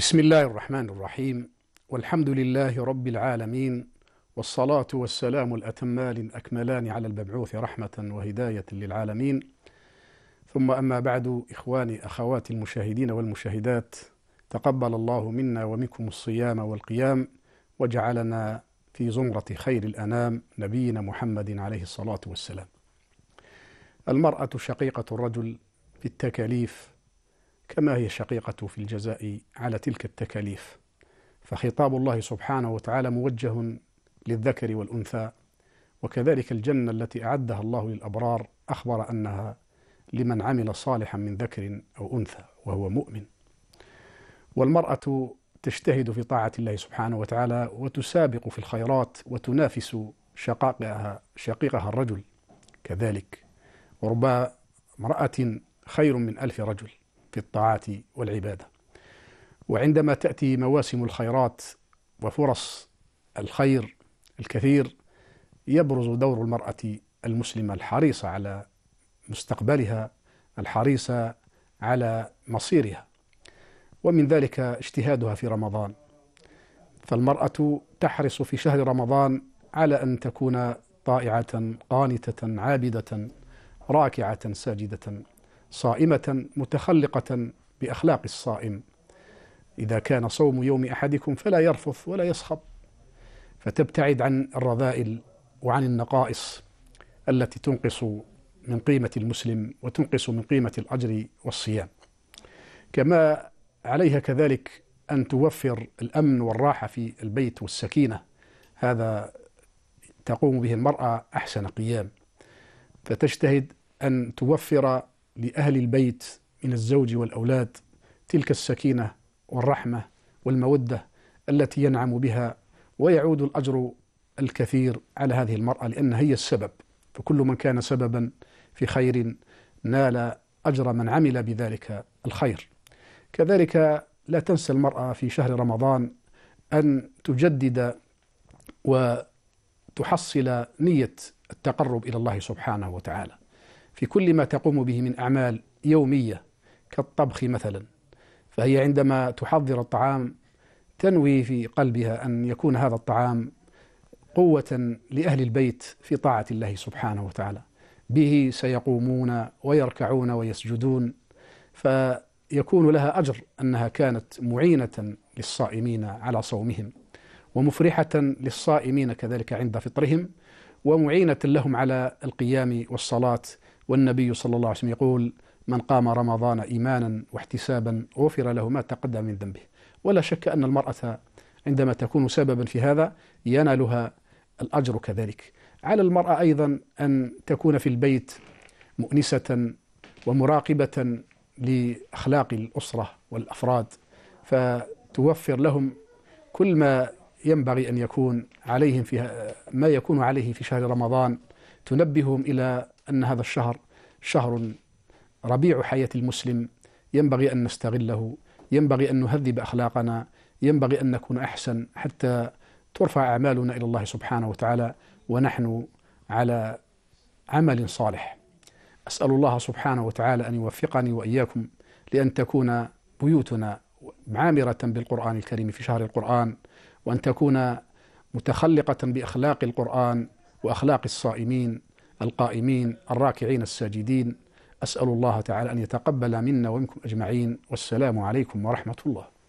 بسم الله الرحمن الرحيم والحمد لله رب العالمين والصلاة والسلام الأتمان الأكملان على المبعوث رحمة وهداية للعالمين ثم أما بعد إخواني أخواتي المشاهدين والمشاهدات تقبل الله منا ومنكم الصيام والقيام وجعلنا في زمرة خير الأنام نبينا محمد عليه الصلاة والسلام المرأة شقيقة الرجل في التكاليف كما هي الشقيقة في الجزاء على تلك التكاليف فخطاب الله سبحانه وتعالى موجه للذكر والأنثى وكذلك الجنة التي أعدها الله للأبرار أخبر أنها لمن عمل صالحا من ذكر أو أنثى وهو مؤمن والمرأة تجتهد في طاعة الله سبحانه وتعالى وتسابق في الخيرات وتنافس شقاقها شقيقها الرجل كذلك ورب امرأة خير من ألف رجل في الطاعة والعباده. وعندما تاتي مواسم الخيرات وفرص الخير الكثير يبرز دور المراه المسلمه الحريصه على مستقبلها الحريصه على مصيرها. ومن ذلك اجتهادها في رمضان. فالمراه تحرص في شهر رمضان على ان تكون طائعه قانته عابده راكعه ساجده صائمة متخلقة بأخلاق الصائم إذا كان صوم يوم أحدكم فلا يرفث ولا يسخط فتبتعد عن الرذائل وعن النقائص التي تنقص من قيمة المسلم وتنقص من قيمة الأجر والصيام كما عليها كذلك أن توفر الأمن والراحة في البيت والسكينة هذا تقوم به المرأة أحسن قيام فتجتهد أن توفر لأهل البيت من الزوج والأولاد تلك السكينة والرحمة والمودة التي ينعم بها ويعود الأجر الكثير على هذه المرأة لأن هي السبب فكل من كان سببا في خير نال أجر من عمل بذلك الخير كذلك لا تنسى المرأة في شهر رمضان أن تجدد وتحصل نية التقرب إلى الله سبحانه وتعالى في كل ما تقوم به من أعمال يومية كالطبخ مثلا فهي عندما تحضر الطعام تنوي في قلبها أن يكون هذا الطعام قوة لأهل البيت في طاعة الله سبحانه وتعالى به سيقومون ويركعون ويسجدون فيكون لها أجر أنها كانت معينة للصائمين على صومهم ومفرحة للصائمين كذلك عند فطرهم ومعينة لهم على القيام والصلاة والنبي صلى الله عليه وسلم يقول من قام رمضان إيمانا واحتسابا غفر له ما تقدم من ذنبه ولا شك أن المرأة عندما تكون سببا في هذا ينالها الأجر كذلك على المرأة أيضا أن تكون في البيت مؤنسة ومراقبة لأخلاق الأسرة والأفراد فتوفر لهم كل ما ينبغي أن يكون عليهم في ما يكون عليه في شهر رمضان تنبههم إلى أن هذا الشهر شهر ربيع حياة المسلم ينبغي أن نستغله ينبغي أن نهذب أخلاقنا ينبغي أن نكون أحسن حتى ترفع أعمالنا إلى الله سبحانه وتعالى ونحن على عمل صالح أسأل الله سبحانه وتعالى أن يوفقني وإياكم لأن تكون بيوتنا عامرة بالقرآن الكريم في شهر القرآن وأن تكون متخلقة بأخلاق القرآن واخلاق الصائمين القائمين الراكعين الساجدين اسال الله تعالى ان يتقبل منا ومنكم اجمعين والسلام عليكم ورحمه الله